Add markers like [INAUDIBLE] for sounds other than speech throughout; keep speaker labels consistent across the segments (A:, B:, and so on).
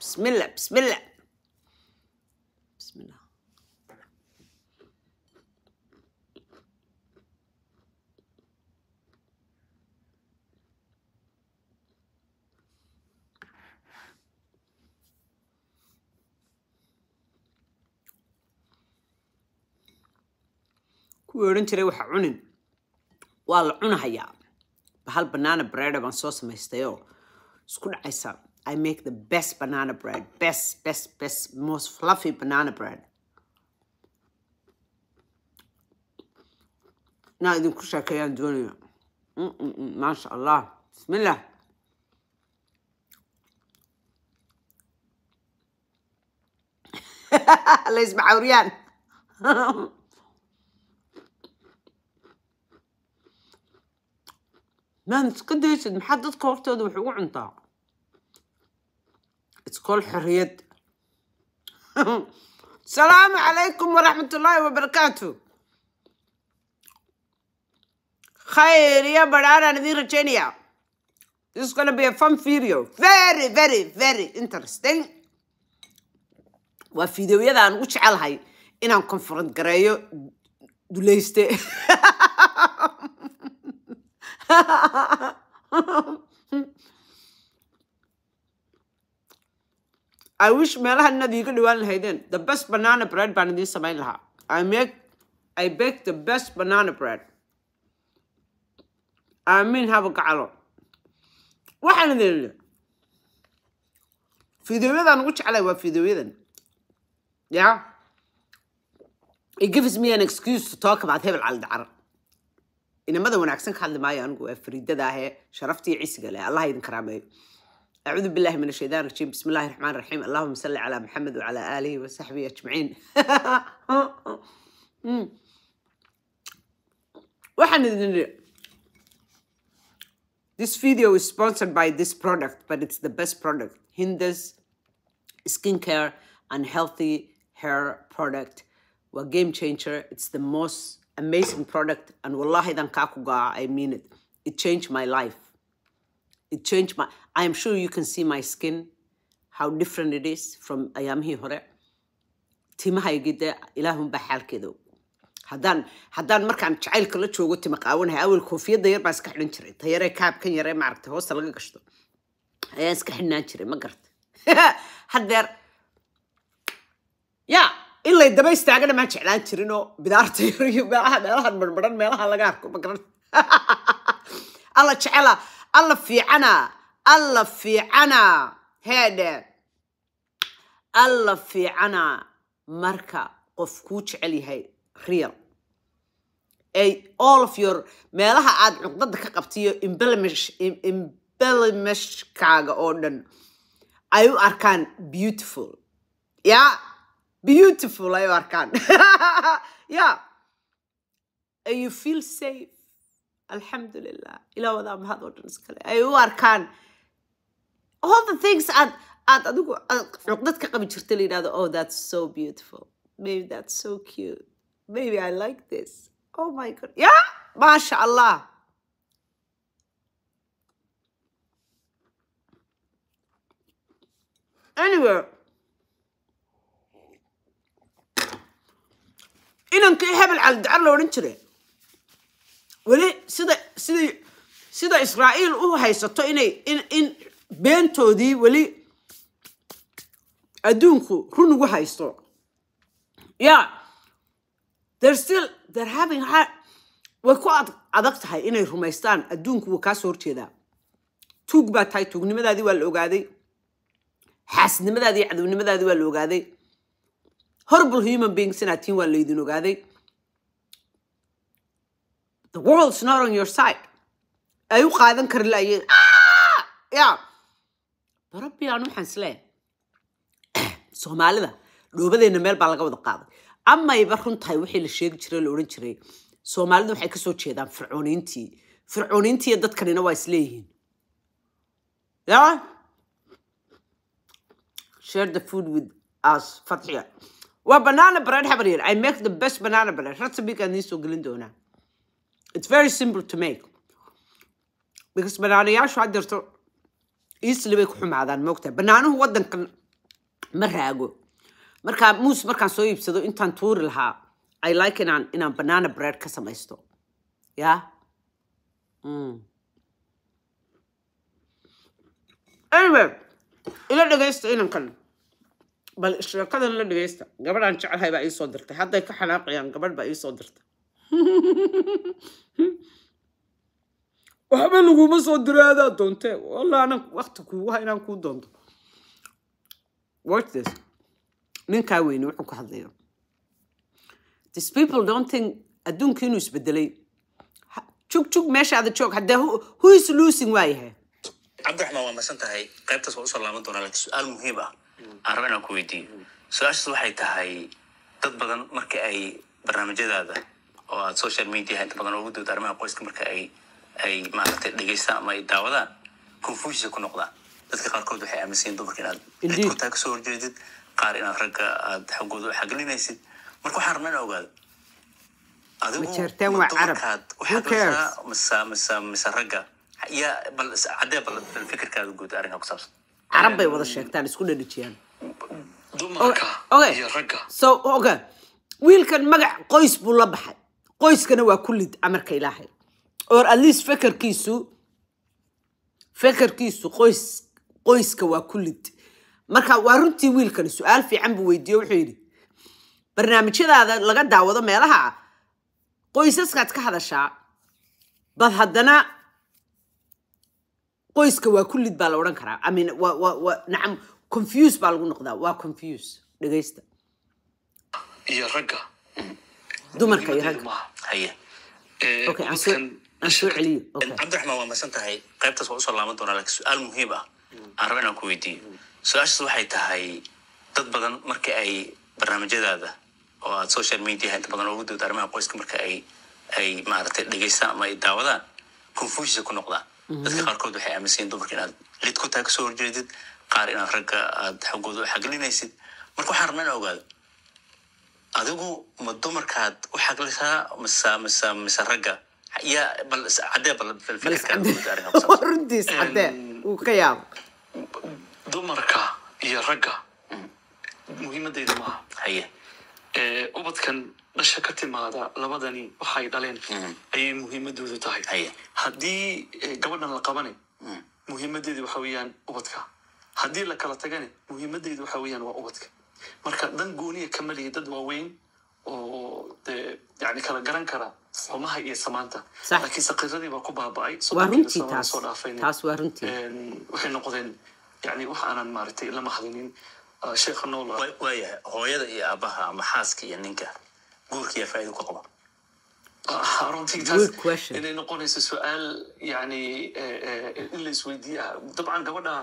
A: بسم الله بسم الله بسم الله kuwii odhan jiray waxa cunin waa la cunahayaa bahal banaana breeda baan soo samaystayoo isku dhacaysaa I make the best banana bread. Best, best, best, most fluffy banana bread. نقدم كل شكاية الدنيا ما شاء الله بسم الله الله يسمع عوريان ما نتقدش محدد كورتود وحقو عنطا iskool xorriyad [LAUGHS] salaamu calaykum waraxmatullaahi wabarakaatu khayr iyo badhaanaan idiin rajaynayaa this gonna be a fun video very very very interesting waa fideoyada aan ugu jecelahay inaan konfurant gareeyo duleyste [LAUGHS] i wish meelahainad iiga dhawaan lahaydeen the best banana bread baan idiin samayn lahaa i make i bake the best banana bread aamiin haba gacalo waxaan idin le fideoyadan ugu jeclay waa fideoyadan ya it gives me an excuse to talk about hebel cali inamada wanaagsan ka hadli maayo anigu waa fariidada ahee sharaftii cisiga leh allah idin karaameeyo أعوذ بالله من الشيطان الرجيم بسم الله الرحمن الرحيم اللهم صل على محمد وعلى آله وصحبه أجمعين waxaan [LAUGHS] idin this video is sponsored by this product but it's the best product hindus skincare and healthy hair product waa game changer it's the most amazing product and wallahi dan kaa i mean it it changed my life it changed my I am sure you can see my skin, how different it is from ayaamihii hore. timahaygi ilaahunbaa xaalkeeda haddaan haddaan markaan jacaylka la joogo tima qaawanahay awel koofiyadda yar baan iska xidhan jiray tayaree kaabkan yaree maaragtay hoosta laga gashto ayaan iska xidhnaan jiray ma gartay haddeer yaa in lay daba istaagana maan jeclaan jirinoo bidaarta yar meelaha meelahan marmaran meelaha laga arko ma garan alla jecela alla fiicanaa alla fiicanaa heedhe alla fiicanaa marka qof kuu jecel yahay real ay all of your meelaha aad cuqdada ka qabtiyo imbelimeshkaaga oo dhan ay u arkaan beautiful ya beautiful ay u arkaan [LAUGHS] ya you feel safe alxamdulilah ilaa wadaa mahad oo dhan iskale ay u arkaan all the things aad aad adigu cuqdad ka qabi jirta la yidhahdo oh that's so beautiful maybe that's so cute maybe i like this oh my god yeah maasha allah anyway inanka hebel caldacar la odhan jire weli sida siday sida israa'iil u haysato inay in in beentoodii weli adduunku run ugu haysto ya way ku adag tahay inay rumaystaan adduunku wuu kaasoo horjeedaa tuug baa tahay tuugnimadaadii waa la ogaaday xaasnimadaadii cadownimadaadii waa la ogaaday horrible human beings inaad waa laydin ogaaday the world's not on your side ay u qaadan kari laayeen ah! ya darabbi waxaan islee soomaalida dhoobadeena meel baa laga wada qaaday amayba runtahay wixii la sheegi jiray la odhan jiray soomaalida waxay kasoo jeedaan fircooniintii fircooniintiiyo dadkanina waa isleeyihiin ya share the food with us fatxiya waa banana bread habaryar i make the best banana bread recibigaan idiin soo gelin doonaa it's very simple to make because banaanayaashu haddeerto isli bay ku xumaadaan moogtaa banaanuhu wadankan ma raago markaa muus markaan soo iibsado intaan tuuri lahaa i like inaan inaan banana bread ka samaysto ya mm. anyway ila dhegaysta inankan bal sheekadan la dhegaysta gabadhaan jecelahay baa iisoo dirtay hadday ka xanaaqayaan gabadh baa iisoo dirtay [LAUGHS] waxba laguma soo diro adaa doontee walla anan wakti kuuguha inaan kuu doonto watch this ninkaa weyne wuxuu ka hadlaya this people don't think adduunka inuu isbedelay jug meeshaada joog haddee who is losing waayahay
B: cabdiraxmaan waa masan tahay qaybtaas waa usoo laaban doonaa laakiin su-aal muhiim ah aan rabo inaan ku weydiiyo su-aashaas waxay tahay dad badan marka ay barnaamijyadaada oo aad social media inta badan ugu dooda arrimaha qoyska marka ay ay maaragtay dhegeystaan ama ay daawadaan confusia ku noqdaan dadka
A: qaarkood waxay aaminsayin dumarka inaad cidkuntaa
B: kasoo horjeedid qaar inaad ragga aad xaggooda u xaglinaysid marka waxaan rabna inaa ogaado
A: adigudumarkaad uxaglisaa
B: misa misa mise ragga yaa bal caddee bal
A: fikirkaada guud arrinka ku saabsan carab bay wada sheegtaan isku dhadhajiyaan wiilkan magac qoys buu la baxay qoyskana waa ku lid amarka ilaahay or at least fekerkiisu fekerkiisu qoys qoyska waa kulid marka waa runtii wiilkani su-aal fiican bu weydiiyo wuxuu yidhi barnaamijyadaada laga daawado meelaha ah, qoysaskaad ka hadashaa bad haddana qoyska waa ku lid baa la odhan karaa amin wa wa wa nacam confuse baa lagu noqdaa waa confuse dhegaysta iyo ragga dumarka iyo ragga haye
B: okay, aan soo cabdiraxmaan waa masan tahay qaybtaas waa usoo laaban doonaa lakiin su-aal muhiim ah aan raba inaan ku weydiiyo su-aashaas waxay tahay dad badan marka ay barnaamijyadaada oo aad social mediaha inta badan ogu dooda arrimaha qoyska marka ay ay maaragtay dhegeystaan ama ay daawadaan confusia ku noqdaan mhm. dadka qaarkood waxay aaminsayiin dumarka inaad lid ku tahay kasoo horjeedid qaar inaad ragga aad xaggooda xaglinaysid marka waxaan rabna inaa ogaado adigu ma dumarkaad u xaglisaa misa mise mise ragga
C: dumarka iyo ragga muhiimadeyda maaha ubadkan dhasha ka timaada labadani waxay dhaleen ayay muhiimadoodu tahay haddii gabadhan la qabana muhiimadeedu waxa weyaan ubadka haddii la kala tagane muhiimadeydu waxa weeyaan waa ubadka marka dan gooniya kama lihi dad waaweyn oo yani kala garan kara xumaha iyo
A: samaanta laakiin sakiradii baa ku baaba-ay soo
C: dhaafaynwaxay noqdeen yani wax aanan maaratay la mahadinin ah, sheekha nool waayahay hooyada iyo aabaha ama xaaska iyo ninka
A: guurkiya faa'iido ku qaba ah, runtii taas inay noqonayso su-aal yani
C: eh, eh, in la isweydiiye ah dabcan gabadha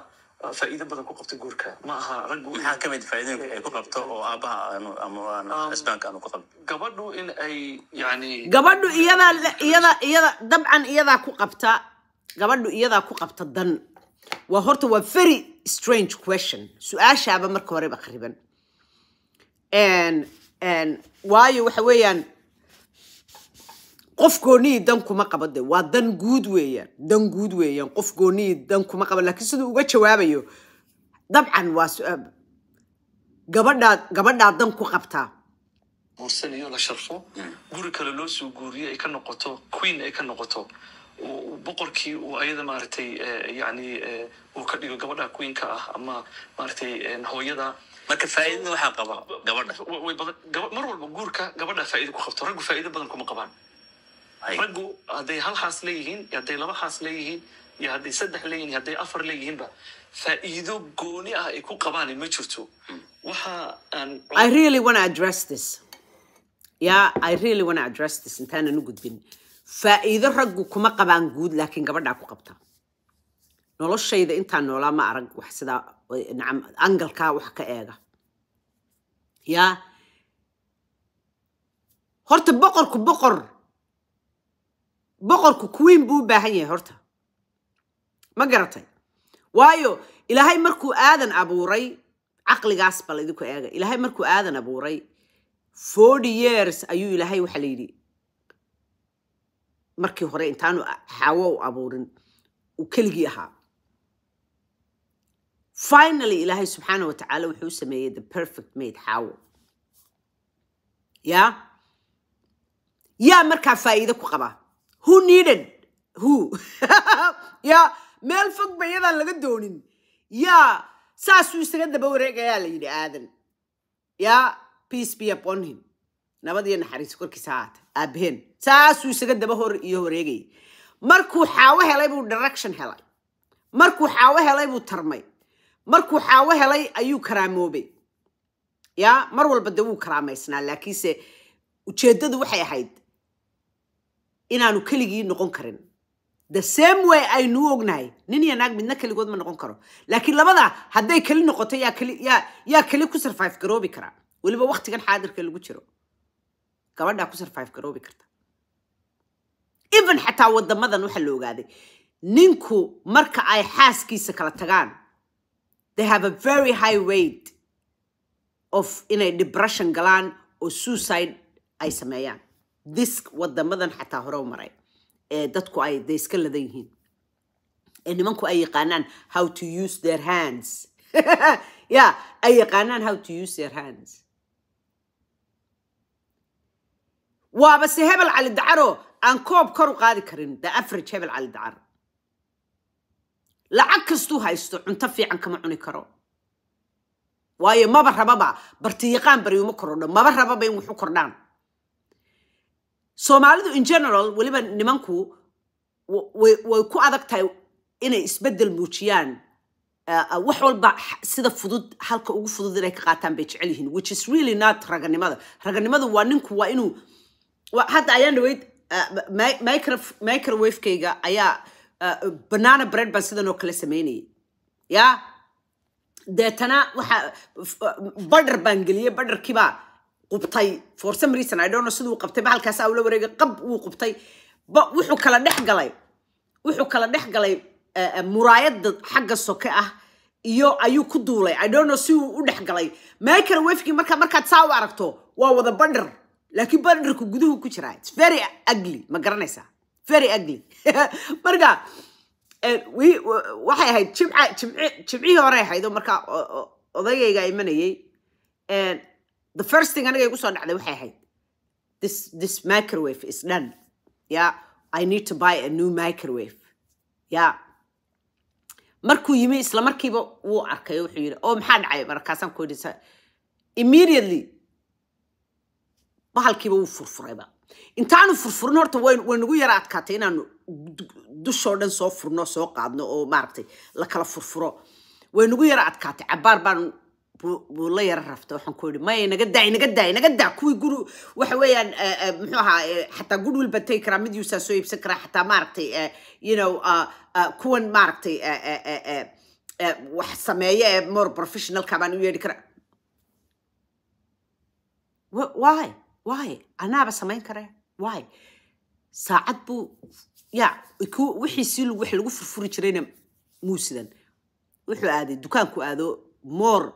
C: faa'iido badan ku qabta guurka ma aha raggu maxaa ka mid faa'iidooyinka ay ku qabto oo aabaha aanu ama cisbaanka aanu ku qabto gabadhu in ay yani gabadhu
A: iyadaa iyada iyada dabcan iyadaa ku qabta gabadhu iyadaa ku qabta dan waa horta waa very strange question su-aashaaba marka horeba khariban waayo waxa weeyaan qof goonihii dan kuma qaba de waa dan guud weeyaan dan guud weeyaan qof goonihii dan kuma qaba laakiin siduu uga jawaabayo dabcan waa su-aab gabadhaa gabadhaa dan ku qabtaa
C: guursanayo la sharfo hmm. guri kale loo soo guuriyo ay ka noqoto queen ay ka noqoto boqorkii uu ayada maaragtay eh, yani eh, uu ka dhigo gabadha queenka ah ama maaragtay eh, hooyada marka faa'iidada waxaa qaba gabadha mar walba guurka gabadha faa'iido ku qabto raggu faa'iido badan kuma qabaan raggu hadday hal haas leeyihiin hadday laba haas leeyihiin iyo hadday saddex leeyihin hadday afar leeyihiinba faa'iido gooni ah ay ku qabaan ma jirto hmm. waxa
A: aan u gudbin faa'iido raggu kuma qabaan guud laakiin gabadhaa ku qabta noloshayda intaa noolaa ma arag wax sidaa angalkaa wax ka eega yaa horta boqorku boqor boqorku queen buu u baahan yahay horta ma garatay waayo ilaahay markuu aadan abuuray caqligaas bal idinku eega ilaahay markuu aadan abuuray forty years ayuu ilaahay waxaa layidhi markii hore intaanu xaawo u abuurin uu keligii ahaa finally ilaahay subxaana wa tacaala wuxuu sameeyey the perfect made xaawo yaa yaa markaa faa'iido ku qabaa who needed who [LAUGHS] yaa meel fog ba iyadaan laga doonin yaa saasuu isaga daba wareegayaa la yidhi aadan yaa peace be upon him nabad iyo naxariis korkiisa haata aabaheen saasuu isaga daba hor iyo wareegayay markuu xaawo helay buu direction helay markuu xaawo helay buu tarmay markuu xaawo helay ayuu karaamoobay yaa mar walba de wuu karaamaysnaa laakiinse ujeeddadu waxay ahayd inaanu keligii noqon karin the same way aynu ognahay nin iyo naag midna keligood ma noqon karo laakiin labada hadday keli noqoto yaa keli ku survive garoobi karaa weliba waktigan xaadirka lagu jiro gabadhaa ku survive garoobi karta even xataa wadamadan waxaa la ogaaday ninku marka ay xaaskiisa kala tagaan they have a very high rate of inay depression galaan oo suicide ay sameeyaan disk wadamadan xataa hore maray ee dadku ay de iska ladan yihiin ee nimanku ay yaqaanaan how to use their hands [LAUGHS] ya ay yaqaanaan how to use their hands waaba se hebel cali dacaro aan koob kor u qaadi karin the average hebel cali dacar lacag kastuu haysto cunto fiican kama cuni karo waayo maba rababa bartiyaqaan baryuma korodho maba rababa in waxu kordhaan soomaalidu in general weliba nimanku way ku adag tahay inay isbeddel muujiyaan uh, uh, wax walba sida fudud halka ugu fudud inay ka qaataan bay jecel yihiin which is really not raganimada raganimadu waa ninku waa inuu hadda ayaan dhaweyd uh, microwafekayga ayaa banana bread baan sidan oo kale sameynayay ya deetana waxa badher baan geliyey badherkibaa qubtay for some reason i don't know siduu qabtay bahalkaas ula wareegay qab wuu qubtay wuxuu kala dhex galay wuxuu kala dhex galay e, e, muraayadda xagga soke ah iyo ayuu ku duulay i don't know si uu u dhex galay microwafkii marka markaad saa u aragto waa wada bandhir laakiin bandhirku guduhu ku jiraa it's very ugly ma garanaysaa very ugly [LAUGHS] marka e, waxay ahayd jimcihii hore ahayd oo markaa odagayga imanayay the first thing aniga igu soo dhacday waxay ahayd this this microwave is done yeah i need to buy a new microwave yeah markuu yimi isla markiiba wuu arkay wuxuu yidhi oo oh, maxaa dhacay markaasaan ku yidhi immediately bahalkiiba wuu furfurayba intaanu furfurin horta way nagu yara adkaatay inaanu dushoo dhan soo furno soo qaadno oo maaragtay la kala furfuro way nagu yara adkaatay cabaar baan buu la yara rafta waxaan ku yihi maya naga daa naga daa naga daa kuwii gur waxa weeyaan eh, eh, muxuu ahaa eh, xataa gud walba tagi karaa mid yuusaa soo iibsan karaa xataa maaragtay you ah, ah, kuwan maaragtay wax sameeya ee more professionalka baan u yeedhi karaa why why anaaba samayn karee why saacad buu ya wixiisii wax lagu furfuri jirayna muusidan wuxuu aaday dukaanku aado more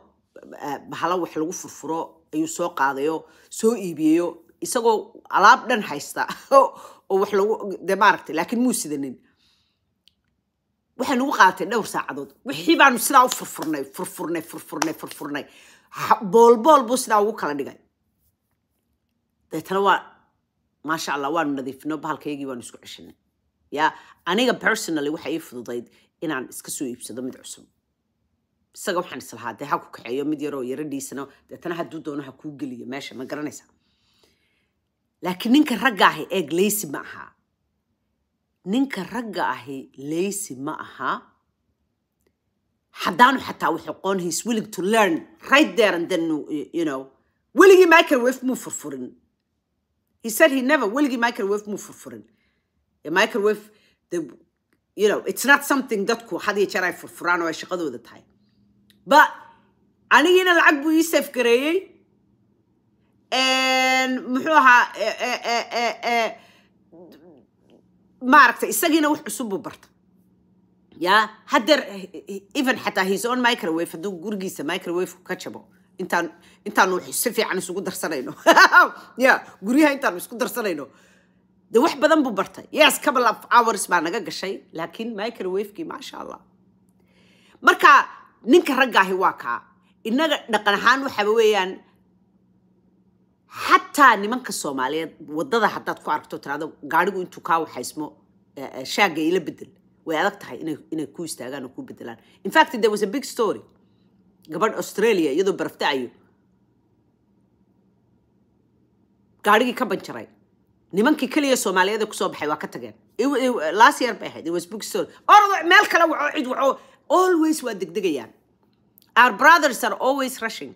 A: bahalo eh, wax lagu furfuro ayuu soo qaadayo soo iibiyeyo isagoo alaab dhan haysta [LAUGHS] oo wax lagu de maaragtay laakiin muu sidanin waxay nagu qaateen dhowr saacadood wixii baanu sidaa u furfurnay furfurnay furfurnay furfurnay boolbool buu sidaa ugu kala dhigay deetana waa maasha allah waanu nadiifino bahalkaygii waanu isku ceshanay ya aniga personally waxa ii fududayd inaan iska soo iibsado mid cusub isaga waxaan islahaa lahaa dee ha ku kaxeeyo mid yaroo yaradhiisano deetana hadduu doono ha kuu geliyo meesha ma garanaysaa laakiin ninka ragga ahi eeg leysi ma aha ninka ragga ahi leysi ma aha haddaanu xataa wuxuu qoon he's willing to learn right there and then you know weligii microwave muu furfurin he said he never weligii microwave muu furfurin microwave you know it's not something dadku had iyo jeer ay furfuraan oo ay shaqadooda tahay ba anigiina lacag buu ii saf gareeyey muxuu ahaa e, e, e, maaragta isagiina wax cusub buu barta ya haddeer even xataa hiis on microwave hadduu gurigiisa microwaveka ka jabo intaan intaanu si fiican isugu darsanayno [LAUGHS] ya guryaha intaanu isku darsanayno de wax badan buu bartay yes couple of hours baa naga gashay laakiin microwavekii maasha allah marka ninka raggaahi waa kaa innaga dhaqan ahaan waxaaba weeyaan xataa nimanka soomaaliyeed waddada haddaad ku aragto tiraado gaadhigu intuu kaa waxaysmo eh, eh, shaaga ila bedel way adag tahay inay ku istaagaan oo ku bedelaan infact fact there was a big story gabadh australia iyadoo barafdacayo gaadhigii ka banjaray nimankii keliya soomaaliyeed ee kusoo baxay waa ka tageen last year bay ahayd it was big story or meel kale waco cid waco always waa degdegayaan our brothers are always rushing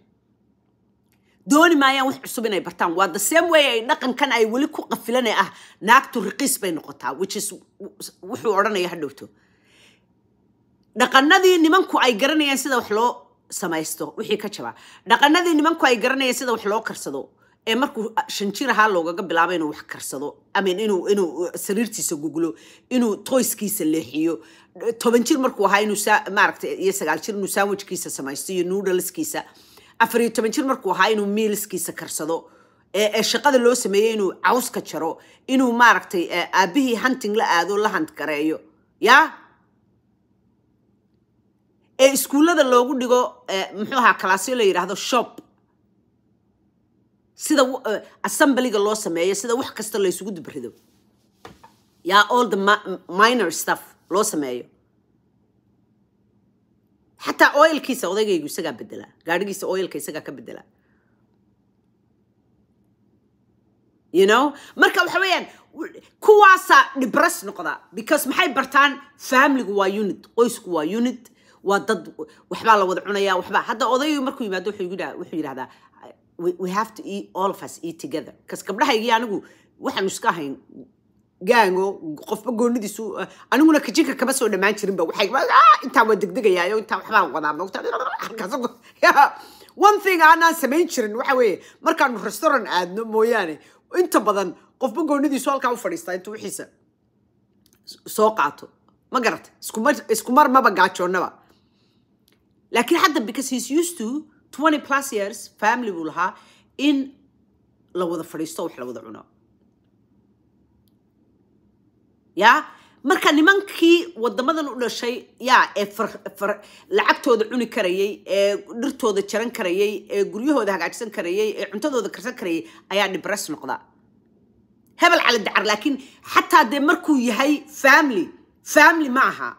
A: dooni maayaan wax cusub inay bartaan waa the same way ay dhaqankan ay weli ku qafilanee ah naagtu riqiis bay noqotaa which is wuxuu odhanaya hadhowto dhaqanadii nimanku ay garanayaan sida wax loo samaysto wixii ka jabaa dhaqanadii nimanku ay garanayaan sida wax loo karsado ee markuu ah, shan jir ahaa loogaga bilaabo inuu wax karsado amin inuu inuu uh, sariirtiisa guglo inuu toyskiisa leexiyo toban jir markuu ahaa inuu saa maaragtay iyo sagaal jir inuu saawijkiisa samaysto iyo nuudhalskiisa afar iyo toban jir markuu ahaa inuu miilskiisa karsado ee shaqada loo sameeyey inuu cawska jaro inuu maaragtay aabihii hunting la aado la hantgareeyo yaa ee iskuullada loogu dhigo muxuu ahaa kalaasyo la yidhaahdo shop sida eh, assemblyga loo sameeyo sida wax kasta laysugu dibrido yaa all the minor stuff loo sameeyo xataa oilkiisa odaygaygu isagaa bedelaa gaadhigiisa oilka isagaa ka bedelaa you know marka waxa weeyaan kuwaasaa dhibress noqda because maxay bartaan familigu waa unit qoysku waa unit waa dad waxbaa la wada cunaya waxbaa hadda odaygu markuu yimaado wuxuu yidhahdaa we have to eat all of us eat together kas gabdhahaygii anigu waxaanu iska ahayn gaango qofba goonidiisu eh, aniguna kajinka kama soo dhammaan jirinba ah, intaa waa degdegayaayo intaa waxbaan wadaa [LAUGHS] one thing aanaan samayn jirin waxa weeye markaanu restaurant aadno mooyaane inta badan qofba goonidiisu halkaa u fadhiistaa intuu wixiisa soo qaato ma garata iskumar maba gaajoonnaba laakiin hadda because he's used to twenty plus years family buu lahaa in la wada fadhiisto wax la wada cuno ya marka nimankii wadamadan u dhashay yaa ee lacagtooda cuni karayay ee dhirtooda jaran karayay ee guryahooda hagaajsan karayay ee cuntadooda karsan karayay ayaa dhibres noqda hebel cala dacar laakiin xataa dee markuu yahay family family ma aha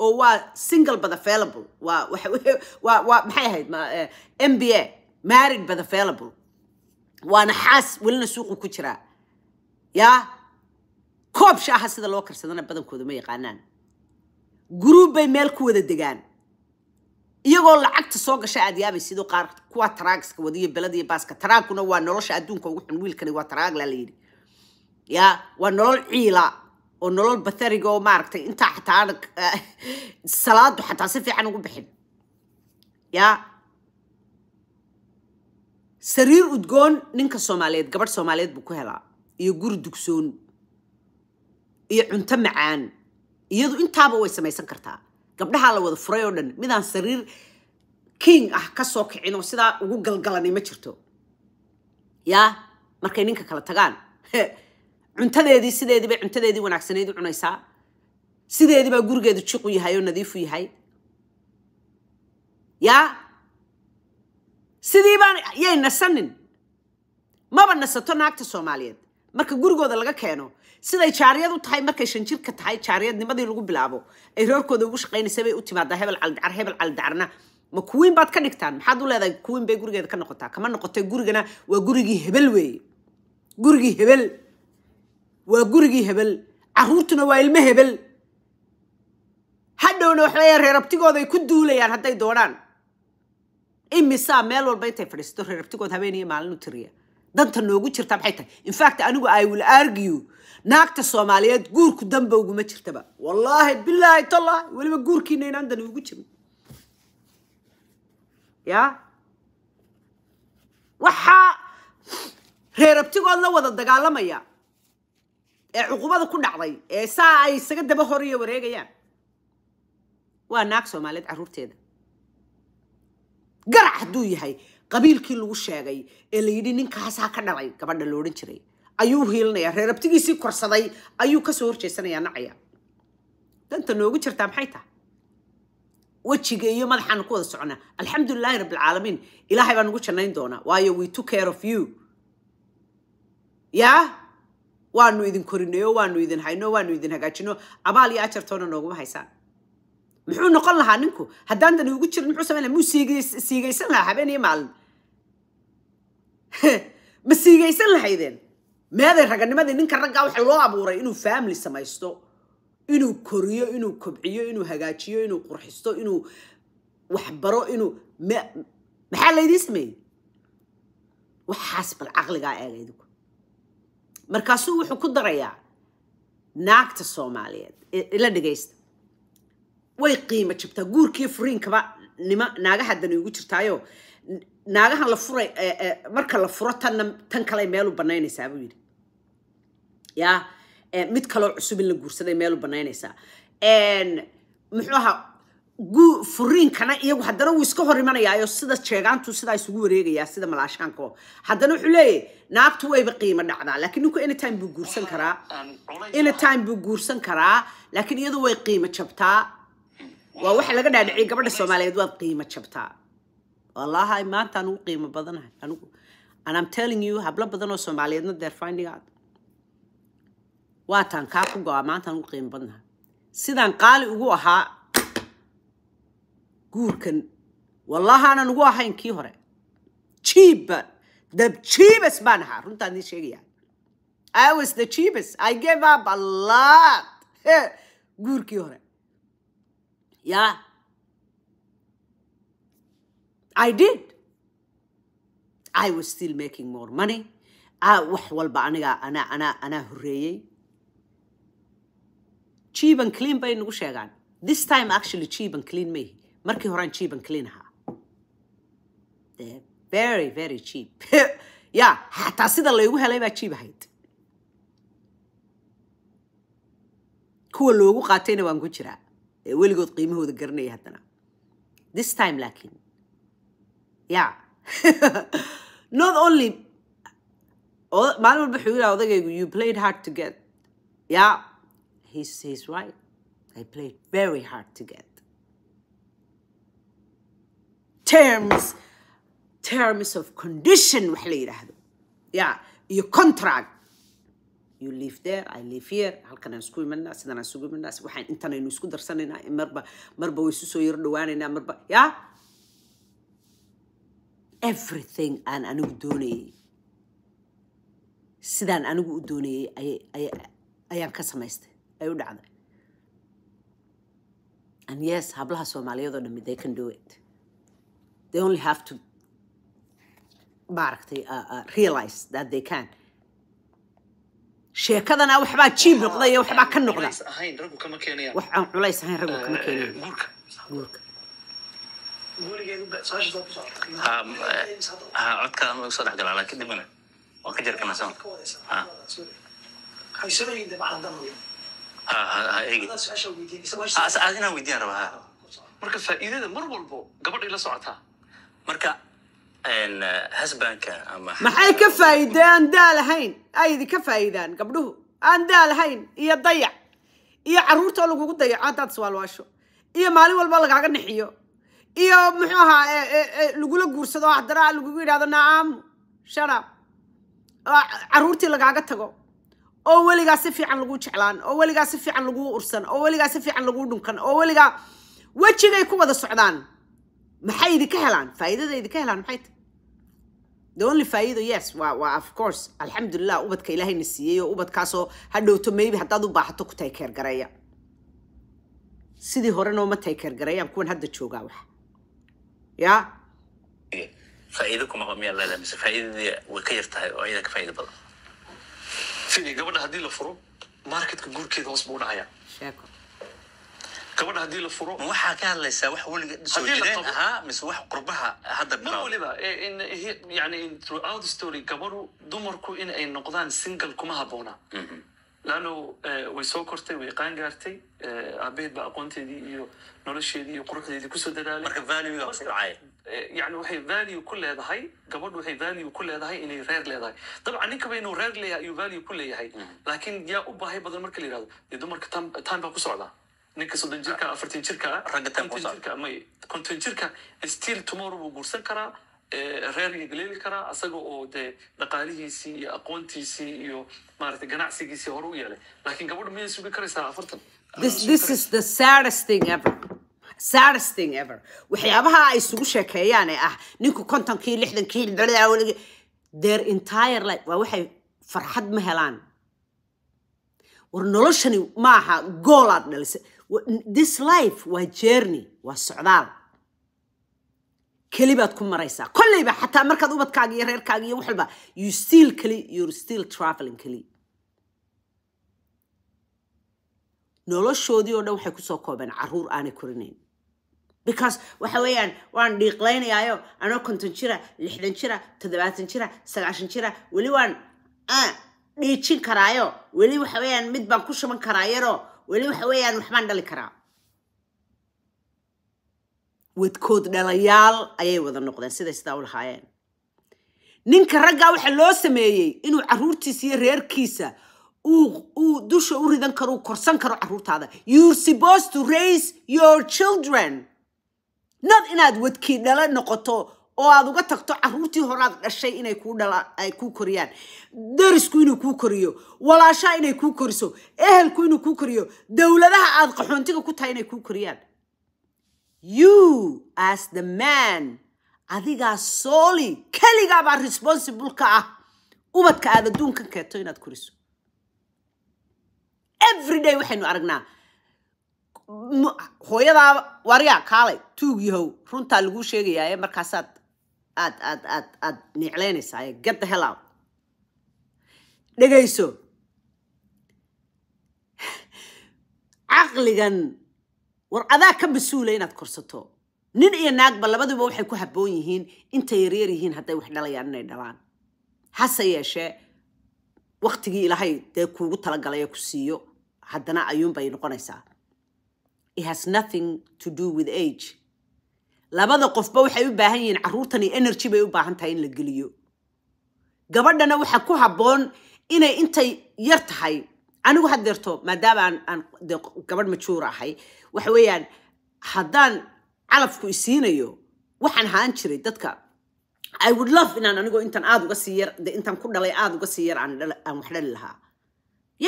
A: oo waa single but available waa [LAUGHS] waa waa maxay ahayd eh, m b a married but available waana xaas welina suuqu ku jiraa yaa koobsha aha sida loo karsadana badankooda ma yaqaanaan guruub bay meel ku wada degaan iyagoo lacagta soo gasha aad yaabay sidoo qaar kuwa taraagska wadiyo belada baaska taraagkuna waa nolosha adduunka ugu xun wiilkani waa taraag laa layidhi yaa waa nolol ciila oo nolol bathariga oo maaragtay intaa xataa adag eh, salaadu xataa si fiican ugu bixin yaa sariir udgoon ninka soomaaliyeed gabadh soomaaliyeed buu ku helaa iyo guri dugsoon iyo cunto macaan iyadu intaaba way samaysan kartaa gabdhahaa la wada furay oo dhan midaan sariir king ah ka soo kicin oo sidaa ugu galgalanay ma jirto ya markay ninka kala tagaan [LAUGHS] cuntadeedii sideediibay cuntadeedii wanaagsanayd u cunaysaa sideedii baa gurigeedu jiqu yahay oo nadiifu yahay yaa sidii yay nasanin maba nasato naagta soomaaliyeed marka gurigooda laga keeno siday jaariyad u tahay markay shanjirka tahay jaariyadnimadii lagu bilaabo ay reerkooda ugu shaqaynaysa bay u timaadaa hebel caldacar hebel caldacarna ma kuwiin baad ka dhigtaan maxaad u leedahay kuwiin bay gurigeeda ka noqotaa kama noqotay gurigana waa gurigii hebel weeye gurigii hebel waa gurigii hebel caruurtuna waa ilmo hebel hadhowna waxa leeyahay reerabtigoodaay ku duulayaan hadday doonaan imisaa meel walba intay fadhiisato reerabtigood habeeniyo maalin u tiriya danta noogu jirta maxay tahay infact anigu i will argue naagta soomaaliyeed guurku danba uguma jirtaba wallaahi bilaahi tallaahi weliba guurkiina inaan dan ugu jirin ya waxaa reerabtigood la wada dagaalamaya ee cuqubada ku dhacday ee saa ay isaga daba horiyo wareegayaan waa naag soomaaliyeed caruurteeda garac hadduu yahay qabiilkii lagu sheegay ee layidhi ninkaasaa ka dhalay gabadha lo jiray ayuu hiilinayaa reerabtigiisii korsaday ayuu kasoo horjeesanayaa nacaya danta noogu jirtaa maxay tahay wejiga iyo madaxaanu ku wada socnaa alxamdulilaahi rabbilcaalamiin ilaahay baa nagu jannayn doonaa waayo we took care of you yaa waanu idin korinayo waanu idin hayno waanu idin hagaajino abaal iyo ajartoona nooguma haysaan muxuu noqon lahaa ninku haddaan dani ugu jirin muxuu samayn laha muu siigaysan lahaa habeen iyo maalin [LAUGHS] ma siigaysan lahaydeen meeday raganimadii ninka raggaa waxa loo abuuray inuu family samaysto inuu koriyo inuu kobciyo inuu hagaajiyo inuu qurxisto inuu waxbaro inuu maxaa laydiin sameeyey waxaas bal caqligaa eega idinku markaasuu wuxuu ku darayaa naagta soomaaliyeed ila dhegaysta way qiimo jabtaa guurkiiyo furiinkaba nima naagahadan ugu jirtaayo naagahan la furay e, e, marka la furo tanna tan kale meelu banaynaysaa buu yidhi ya e, mid kaloo cusub in la guursaday meelu banaynaysaa muxuu ahaa furiinkana iyagu haddana wuu iska hor imanayaayo sida sheegaantu sidaa isugu wareegayaa sida malaashaanko haddana wuxuu leeyahy naabtu wayba qiimo dhacdaa laakiin ninku anytime buu guursan karaa anytime buu guursan karaa laakiin iyadu way qiimo jabtaa waa waxa laga dhaadhiciyay gabadha soomaaliyeed waad qiimo jabtaa wallahi maanta anugu qiimo badanahay anigu and I'm telling you hablo badan oo soomaaliyeedna they're finding out waataan kaa ku go-aa maanta anugu qiimo badanahay sidaan qaali ugu ahaa guurkan wallaha aanan ugu ahayn kii hore jiibbaan the jeebus baan ahaa runtaan idin sheegayaa i was the jeebus i gave up a lot guurkii hore ya i did i was still making more money ah, wax walba anigaa ana ana anaa horreeyey jeeb clean bay nagu sheegaan this time actually jeeb clean maihi markii horean jiiban klinaha very very jeab [LAUGHS] ya xataa sida laygu helay baa jiib ahayd kuwa loogu qaatayna waan ku jiraa ee weligood qiimahooda garanaya haddana this time laakiin ya [LAUGHS] not only maalin walba wuxuu yidhaha oh, odagaygu you played hard to get ya yeah. he's, he's right i played very hard to get terms terms of condition wax la yidhaahdo ya iyo contract you live there i live here halkan isku imanaa sidan isugu imanaa waxaan intan isku darsanaynaa marba marba way isu soo yaro dhawaanaynaa marba ya everything aan anigu doonayay sidaan anigu u doonayay ayaan ka samaystay ay u dhacday and yes hablaha soomaaliyaed oo dhammi they can do they only have to maaragtay uh, uh, realize that they can sheekadana waxbaa jiib noqda iyo waxbaa ka noqda wax aan culays ahayn raggu kama keenayan guurka
B: codkaada ma soo dhexgalaa laakiin dhibana waan ka jarkanaa sama inaan weydiyaan rabaa marka faa'iidada mar walbo gabadhay la socotaa marka eh, maxay
A: ka faa'iidee aan daa lahayn aydi ka faa'iidaan gabdhuhu aan daa lahayn iyo dayac iyo caruurtoo lagugu dayaco haddaad iswaalwaasho iyo maalin walba lagaaga nixiyo iyo muxuu ahaa eh, eh, lagula guursado ah, haddana lagugu yidhahdo nacaamo shanaab oo carruurtii lagaaga tago oo weligaa si fiican lagu jeclaan oo weligaa si fiican lagu ursan oo weligaa si fiican laguu dhunkan oo weligaa wejigay ku wada socdaan maxay idinka helaan faa'iidada idinka helaan maxay tahay the only faa'iido yes waa waa of course alxamdulilah ubadka ilaahayna siiyey oo ubadkaasoo hadhowto maybe haddaad u baahato ku taykeer gareeya sidii horena ma taykeer gareeyaan kuwan hadda joogaa wax ya
B: eh, faa'iido kuma qabo miyaa mise faa'iidadii way ka yar oo iyada ka badan sidii gabadha haddii la furo marketka guurkeeda hoos buu dhacayaa sheeko gabadha haddii la furo ma waxaa ka hadlaysaa wax weliga soo jireen ahaa mise wax qurbaha
C: hadda mar waliba yani throughout story gabadhu dumarku in ay noqdaan single kuma habboona laano way soo kortay way qaangaartay aabaheed ba aqoonteedii iyo nolosheedii iyo quruxdeedii kusoo dadaalay marka value yani waxay value ku leedahay gabadhu waxay value ku leedahay inay reer leedahay dabcan ninkaba inuu reer leeyahay ayuu value ku leeyahay laakiin yaa u baahay badan marka la yihahdo dumarka tan baa ku socdaa ninka soddon jirka afartan jirkaa may konton jirka still tomorrow wuu guursan karaa eh, reerga galeeli karaa asaga oo dee dhaqaalihiisii iyo aqoontiisii iyo maarata ganacsigiisii hore u yeelay laakiin gabadhu miyay sugi karaysaa afartan
A: saddest thing ever waxyaabaha ay isugu sheekeeyaane ah ninku kontonkii lixdankii their entire life waa waxay farxad ma helaan war noloshani maaha goolaad dhalisay this life waa jerny waa socdaal keli baad ku maraysaa kolleyba xataa markaad ubadkaaga iyo reerkaaga iyo waxalba you still keli you're still traveling keli noloshoodii oo dhan waxay kusoo koobeen caruur aanay korinayn because waxa weeyaan waan dhiiqlaynayaayo anoo konton jira lixdan jira toddobaatan jira sagaashan jira weli waan ah, dhiijin karaayo weli waxa weeyaan mid baan ku shuban karaayaroo weli waxa weeyaan waxbaan dhali karaa wadkood dhalayaal ayay wada noqdeen siday sidaa u lahaayeen ninka raggaa waxa loo sameeyey inuu caruurtiisa iyo reerkiisa uu dusha u ridan karo uu korsan karo caruurtaada you're supposed to raise your children not inaad wadkii dhalo noqoto oo aad uga tagto caruurtii horaad dhashay inay kuu koriyaan darisku inuu kuu koriyo walaashaha inay kuu koriso ehelku inuu kuu koriyo dowladaha aad qaxoontiga ku tahay inay kuu koriyaan you as the man adigaa sooli keligaabaa responsible ah ubadka aad adduunkan keento inaad koriso every day waxaynu aragnaa hooyadaa waryaa kaalay tuug runtaa laguu sheegayaa markaasaad aad aad aad aad niiclaynaysaa get the hell dhegayso caqligan war adaa ka mas-uula inaad korsato nin iyo naagba labaduba waxay ku habboon yihiin intay yaryar yihiin hadday wax dhalayaan inay dhalaan hase yeeshee waktigii ilaahay dee kuugu talagalayo ku siiyo haddana ayuun bay noqonaysaa it has nothing to do with age labada qofba waxay u baahan yihiin caruurtani energy bay u baahan tahay in la geliyo gabadhana waxa ku habboon inay intay yar tahay anigu haddeerto maadaama aan gabadh majuur ahay waxa weeyaan haddaan calafku isiinayo waxaan haan jiray dadka i would love inaan anigoo intaan aada uga sii yar de intaan ku dhalay aada uga sii yar aan wax dhali lahaa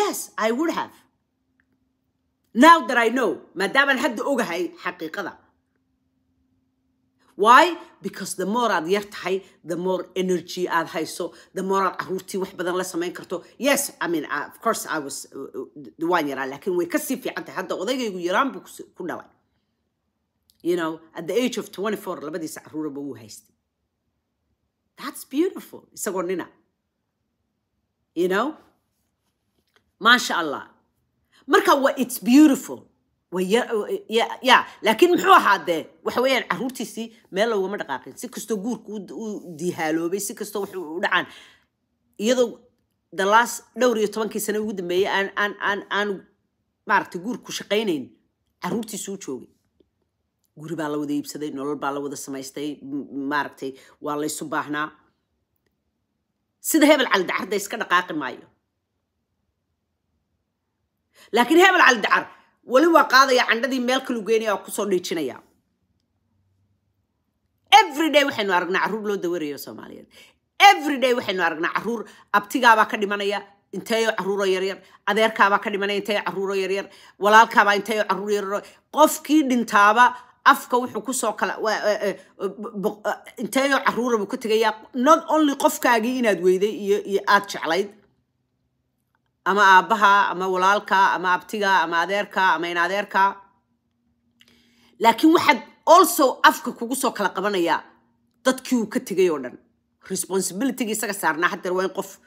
A: yes i would have now that i know maadaamaan hadda ogahay xaqiiqada why because the more aad yar tahay the more energy aad hayso the more aad caruurtii wax badan la samayn karto yes i mean uh, of course i was uh, uh yaraa laakiin way kasii fiican tahay hadda odaygaygu yaraan buu ku dhalay you know at the age of 24 labadiisa caruuraba wuu haystay that's beautiful isagoo nina you know maasha allah marka wa it's beautiful ya laakiin muxuu ahaadee waxa weyaan caruurtiisii meel logama dhaqaaqin si kastoo guurka u dihaaloobay si kastoo wax u dhacaan iyadoo dalaas dhowr iyo tobankii sane ugu dambeeyey aan aan aan maaragtay guurku shaqaynayn caruurtiisuu joogay guri baa la wada iibsaday nolol baa la wada samaystay maaragtay waa laysu baahnaa sida hebel cali dacarda iska dhaqaaqi maayo laakiin hebel cali dacar weli waa qaadaya candhadii meel kalu geenaya oo kusoo dhiijinaya everyday waxaynu aragnaa carruur loo dawarayo soomaaliyeed everyday waxaynu aragnaa carruur abtigaabaa ka dhimanaya inteeyo caruuro yaryar adeerkaabaa ka dhimanaya inteeyo caruuro yaryar walaalkaabaa inteeyo caruur yaryar qofkii dhintaaba afka wuxuu kusoo kala inteeyo caruura buu ka tegayaa not only qofkaagii inaad weyday iyo iyo aad jeclayd ama aabaha ama walaalka ama abtiga ama adeerka ama inadeerka laakiin waxaad olso afka kugu soo kala qabanaya dadkii uu ka tegay oo dhan responsibilityga isaga saarnaa haddeer waa in qof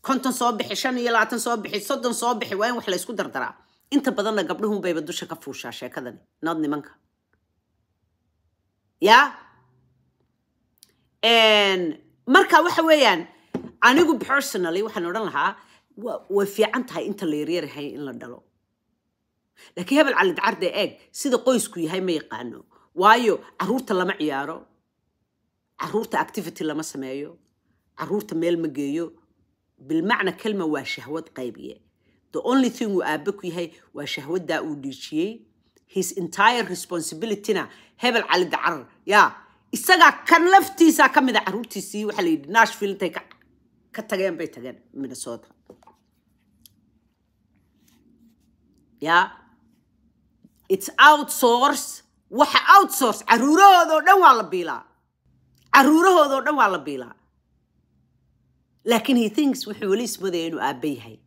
A: konton soo bixi shan iyo labaatan soo bixi soddon soo bixi waa in wax laysku dardaraa inta badanna gabdhahuunbayba dusha ka fuushaa sheekadani nood nimanka ya marka waxa weeyaan anigu personally waxaan odhan lahaa way fiican tahay inta la yaryaryahay in la dhalo laakiin hebel calid eeg sida qoysku yahay ma yaqaano waayo caruurta lama ciyaaro caruurta activity lama sameeyo caruurta meel ma geeyo bilmacna kelma waa shahwad qaybiye the only thing uu aabe ku yahay waa shahwadaa uu dhiijiyey his entire responsibilityna hebel calid carar yaa isagaa kan laftiisaa ka mid a caruurtiisii waxaa la yidhi nashville intay ka tageen bay tageen minnesota ya its outsource waxa outsource caruurahoodoo dhan waa la biilaa caruurahoodoo dhan waa la biilaa laakiin he thinks wuxuu weli ismadaya inuu aabba yahay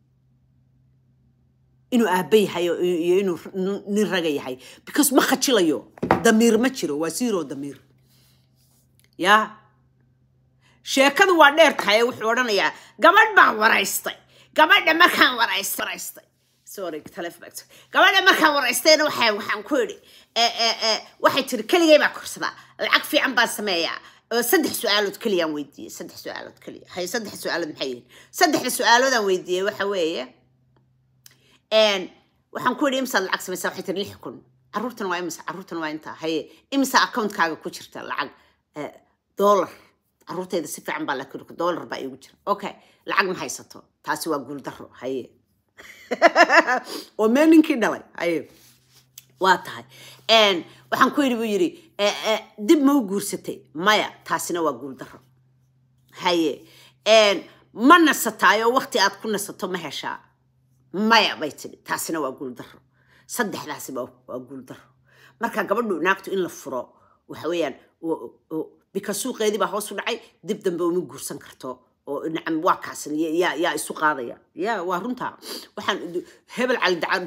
A: inuu aabba yahay iyo inuu nin raga yahay because ma khajilayo damiir ma jiro waa zero damiir ya sheekadu waa dheer tahay ee wuxuu odhanayaa gabadh baan waraystay gabadha markaan waraystay sorry talefbax gabadha markaa wareysteen waxa waxaan ku idhi eh, eh, eh, waxay tiri keligay baa korsadaa lacag fiican baa sameeyaa saddex su-aalood keliyaan weydiiyey saddex su-aalood keliya hay saddex su-aalood maxay yihiin saddexda su-aaloodaan weydiiyey waxa weeye waxaan ku idhi imsa lacag samaysaa waxay tiri lix kun caruurtan waa imisa caruurtan waa intaa haye imisa accountkaaga ku jirta lacag dollar caruurtayda si fiican baa laakiri doollar baa iigu jira okay lacag ma haysato taasi waa guuldaro haye oo [LAUGHS] meel ninkii dhalay waa tahay waxaan ku yidhi buu yidhi eh, eh, dib mau guursatay maya taasina waa guuldaro haye ma nasataayoo wakti aad ku nasato ma heshaa maya bay tidhi taasina waa guuldaro saddexdaasi waa guuldaro marka gabadhu naagtu in la furo waxa weeyaan bika suuqeedii baa hoos u dhacay dib dambe uma guursan karto oo nacam waa kaas yaa yaa isu qaadaya ya waa runta waxaan hebel cali dacaan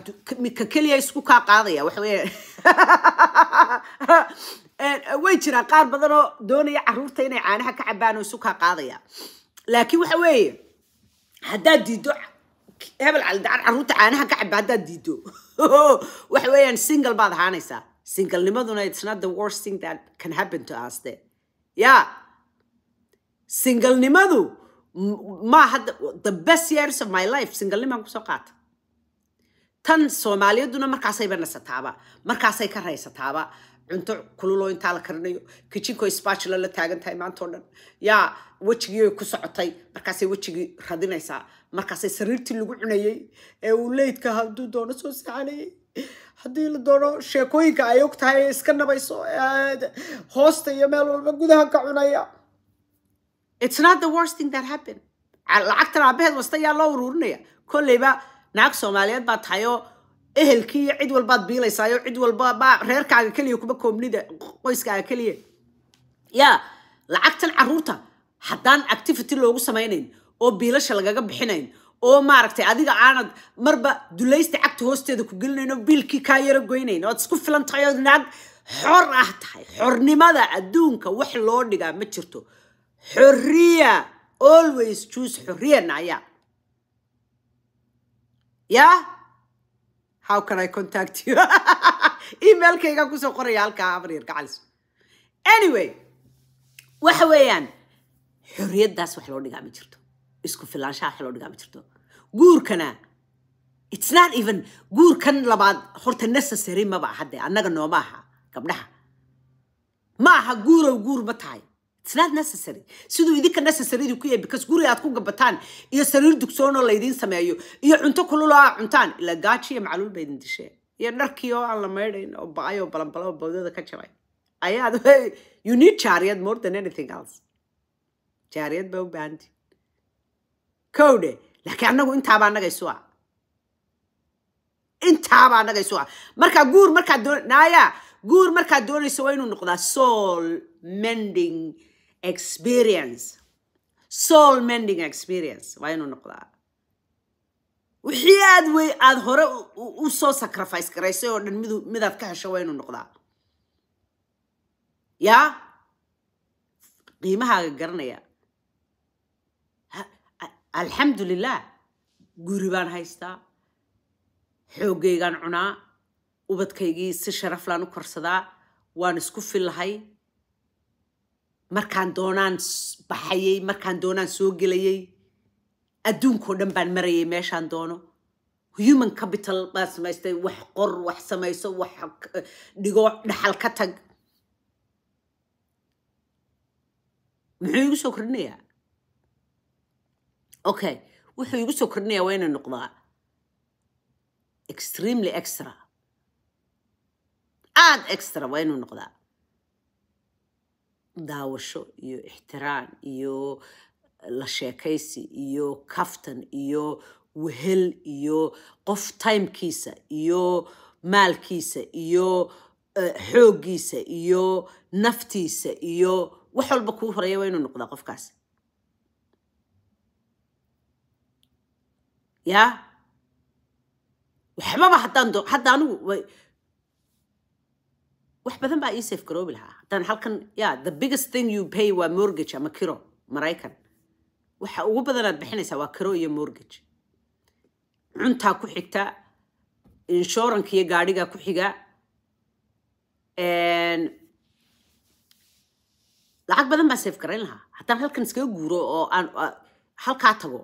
A: ka keliya isku kaa qaadaya waxa [LAUGHS] way jiraan qaar badanoo doonaya caruurta inay caanaha ka cabaan isu kaa qaadaya laakiin waxa weeye haddaad diiddo hebel cali dacaan carruurta caanaha ka caba haddaad diiddo [LAUGHS] waxa weeyaan single baad ahaanaysaa singlenimaduna it's not the worst thing that can happen to us de ya singlnimadu ma hadda the best years of my life singalnimaan kusoo qaata tan soomaaliyadduna markaasayba nasataaba markaasay ka raysataaba cunto kululoo intaa la karinayo kijinko spatula la taagan tahay maanta dhan yaa wejigii ku socotay markaasay wejigii radinaysaa markaasay sariirtii lagu cunayey ee uu leydka hadduu doono soo sacanayay haddii la doono sheekooyinka ay og tahay ee iska nabayso hoosta iyo meel walba gudahan ka cunaya it's not the worst thing that happened lacagtan aabaheed wasta ayaa loo uruurinaya kolleyba naag soomaaliyeed baa tahay oo ehelkii iyo cid walbaad biilaysaayo cid walba baa reerkaaga keliya kuma koomnida qoyskaaga keliya yaa lacagtan carruurta haddaan activity loogu samaynayn oo biilasha lagaga bixinayn oo maaragtay adiga aanad marba dulaysta cagta hoosteeda ku gelinayn oo biilkii kaa yaro goynayn oad isku filan tahay oo naag xor ah tahay xornimada adduunka wax loo dhigaa ma jirto حرية always choose حرية نعيا يا how can I contact you email كيغا كوسو قرية هالكا عبرير anyway waxa weeyaan xorriyaddaas wax loo dhigaa ma jirto isku filaanshaha wax loo dhigaa ma jirto guurkana it's not even guurkan labaad horta necessary maba hadde annaga nooma aha gabdhaha ma aha guurow guur ma tahay siduu idinka necessary ku yahay because guri aad ku gabataan iyo sariir dugsoonoo laydiin sameeyo iyo cunto kululoo aad cuntaan ila gaaji iyo macluul ba idin iyo dharkii oo aan la maydhayn oo ba oo balanbala oo bawdada ka jabay ayaad you need jaariyad more than anything else jaariyad baa u baahantiin kowdhe laakiin annagu intaaba annaga isu intaaba annaga isu ah markaa guur markaa doon naaya guur markaad doonayso waa inuu noqdaa soul mending experience soul mending experience waa inuu noqdaa wixii aad wey aada hore u soo sacrifice garaysay oo dhan midu midaad ka hesho waa inuu noqdaa yaa qiimahaaga garanaya alxamdulillah guri baan haystaa xooggaygaan cunaa ubadkaygii si sharaflaan u korsadaa waan isku fillahay markaan doonaan baxayay markaan doonaan soo gelayay adduunkao dhan baan marayay meeshaan doono human capital baan samaystay wax qor wax samayso wax dhigo dhaxal ka tag muxuu igu soo kordhinayaa okay wuxuu igu soo kordhinayaa waa inay noqdaa extremely extra aada extra waa inuu noqdaa daawasho iyo ixtiraan iyo la sheekaysi iyo kaftan iyo wehel iyo qof timekiisa iyo maalkiisa iyo e, xooggiisa iyo naftiisa iyo wax walba kuu horeeya waa inuu noqdaa qofkaas ya waxbaba haddaan hadda anigu wax badan baa ii safe garoobi lahaa haddaan halkan ya the biggest thing you pay waa mortgage ama kiro maraykan waxa ugu badanaad bixinaysaa waa kiro iyo mortgage cuntaa ku xigta inshuranka iyo gaadhigaa ku xiga lacag badan baa saf garayn lahaa haddaan halkan iskaga guuro oo aan ah, halkaa tago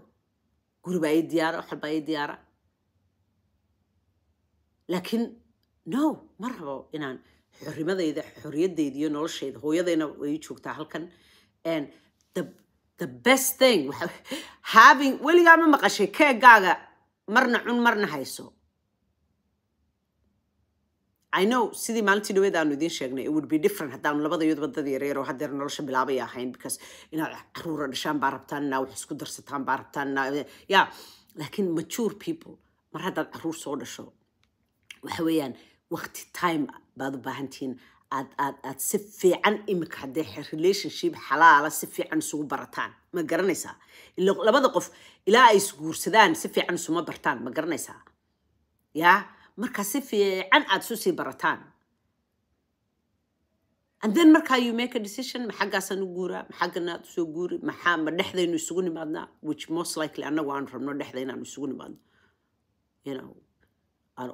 A: guri baa ii diyaara wax walbaa ii diyaara laakiin no ma rabo inaan xurimadayda xoriyadayda iyo noloshayda hooyadayna way joogtaa halkan the best thing having weligaa ma maqashay keegaaga marna cun marna hayso i know sidii maalintii dhaweed aanu idiin sheegnay it would be different haddaanu labada dad yareer haddeer nolosha bilaabay ahayn because inaad caruura dhashaan baa rabtaanna wax isku darsataan baa rabtaanna ya laakiin mature people mar haddaad caruur soo dhasho waxa weeyaan waqti time baad u baahantihiin aad aad aad si fiican imika haddee relationship xalaala si fiican isugu barataan ma garanaysaa labada qof ilaa ay isguursadaan si fiican isuma bartaan ma garanaysaa yaa markaa si fiican aad isu sii barataan and markaa you make a decision maxaggaasaan u guuraa maxagganaad usoo guuri maxaa ma dhexdaynu isugu nimaadnaa which most likely annagu aan rabno dhexda inaanu isugu nimaadno you know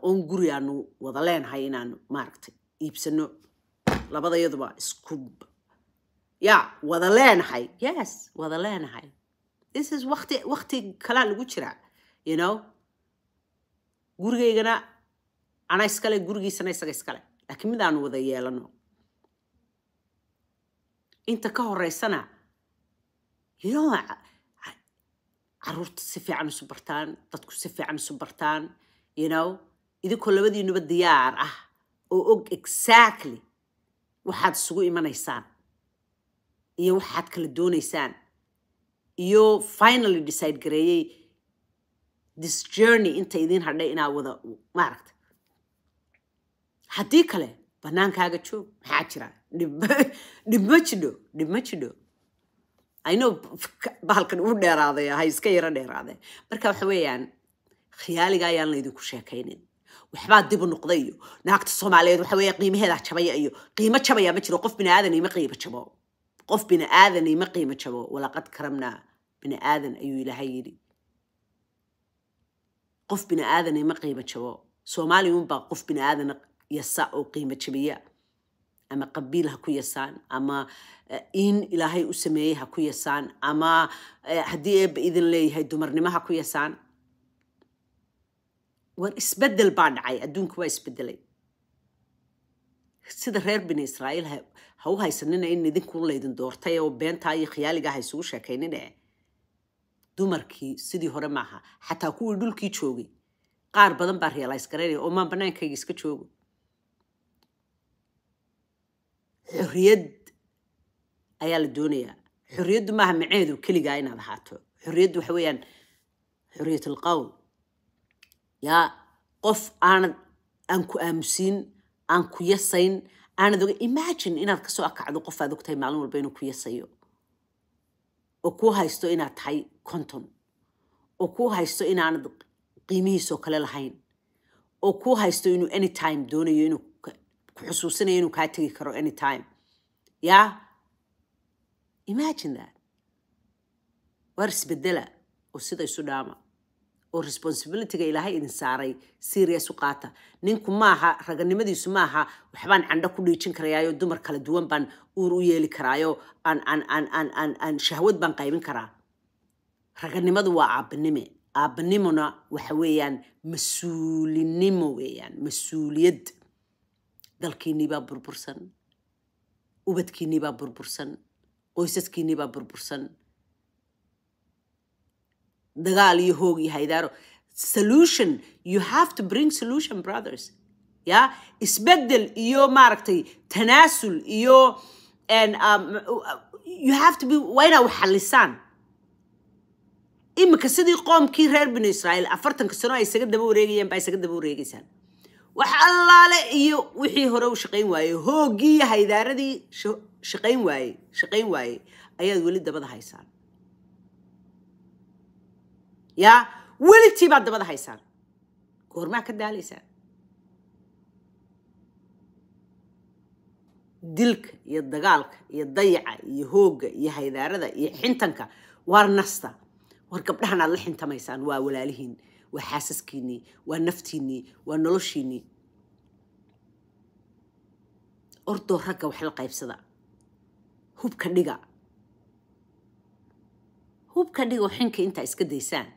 A: oon guri aanu wada leenahay inaan maaragtay iibsano labadayaduba isku ya wada leenahay yes wada leenahay this is wakti wakti kalaa lagu jiraa you know gurigaygana ana iskale gurigiisana isaga iskale laakiin mid aanu wada yeelano inta ka horeysana you caruurta si fiican isu bartaan dadku si fiican isu bartaan you know idinkoo labadiinuba diyaar ah oo og exactly waxaad isugu imanaysaan iyo waxaad kala doonaysaan iyo finally decide gareeyey this journey inta idiin hadhay inaa wada maaragta haddii kale banaankaaga joog maxaa jira dhibma jidho dhibma jidho ayno bahalkan uu dheeraaday ha iska yaro dheeraadee marka waxa weeyaan khiyaaliga ayaan laydinku sheekaynayn waxbaa dib u noqday iyo naagta soomaaliyeed waxa weeye qiimaheedaa jabaya iyo qiimo jabaya ma jiro qof bini aadan ima qiimo jabo qof bini aadan ima qiimo jabo walaqad karamnaa bini aadan ayuu ilaahay yidhi qof bini aadan ima qiimo jabo soomaaliya unbaa qof bini aadan yasa oo qiimo jabiya ama qabiil ha ku yasaan ama e, in ilaahay u sameeyey ha ku yasaan ama e, haddii eebba idin leeyahay dumarnimo ha ku yasaan war isbedel baa dhacay adduunka waa isbedelay sida reer bini israa'iil ha u haysanina in idinku laydin doortay oo beentaa iyo khiyaaligaa ha isugu sheekaynine dumarkii sidii hore maaha xataa kuwii dhulkii joogay qaar badan baa reelays garanaya oo maan bannaankayga iska joogo xorriyad ayaa la doonayaa xorriyaddu maaha maceedu keligaa inaad ahaato xorriyaddu waxa weeyaan xorriyat yaa qof aanad aan ku aamusiin aan ku yasayn aanad oga imagine inaad kasoo akacdo qof aad ogtahay maalin walba inuu ku yasayo oo kuu haysto inaad tahay conton oo kuu haysto inaanad qiimihiisoo kale lahayn oo kuu haysto inuu anytime doonayo inuu ku xusuusinayo inuu kaa tegi karo anytime yaa imagine that waar isbedela oo sida isu dhaama oo responsibilityga ilaahay idin saaray serias u qaata ninku maaha raganimadiisu maaha waxbaan candho ku dhiijin karayaayo dumar kala duwan baan uur u yeeli karaayo aan shahwad baan qaybin karaa raganimadu waa aabanime aabanimona waxa weeyaan mas-uulinimo weeyaan mas-uuliyad baa burbursan ubadkiinii baa burbursan qoysaskiinniibaa burbursan dagaal iyo hoog iyo haydaaro solution you have to bring solution brothers ya isbedel iyo maaragtay tanaasul iyo um, you have to be waa inaa wax xalisaan sidii qoomkii reer binu israa'iil afartanka sano ay isaga daba wareegayaan baa isaga daba wareegaysaan wax allaale iyo wixii hore u shaqayn waayey hooggii iyo haydaaradii shaqayn waayey shaqayn waayey ayaad weli dabada haysaan ya weligtii baad dabada haysaan goormaa ka daalaysaan dilka iyo dagaalka iyo dayaca iyo hoogga iyo haydaarada iyo xintanka waar nasta war gabdhahan aad la xintamaysaan waa walaalihiin waa xaasaskiinnii waa naftiinnii waa noloshiinnii ordoo ragga wax la qaybsada hubka dhiga hubka dhiga oo xinka intaa iska daysaan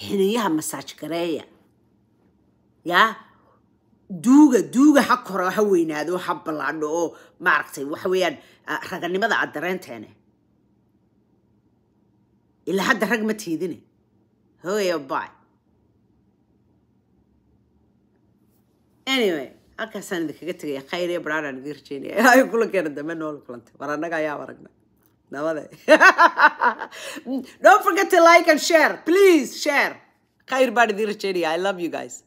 A: xiliyaha masaaj gareeya yaa duuga duuga ha kora ha weynaado ha ballaadho oo maaragtay waxa weeyaan ah, raganimada aad dareenteene ilaa hadda rag ma tiidine hooyo bay anyway halkaasaan idinkaga tegaya khayr iyo baraan aan idiin [LAUGHS] ay kula keena dambe noola kulantay war annaga ayaa aragnay [LAUGHS] don't forget to like and share please share i love you guys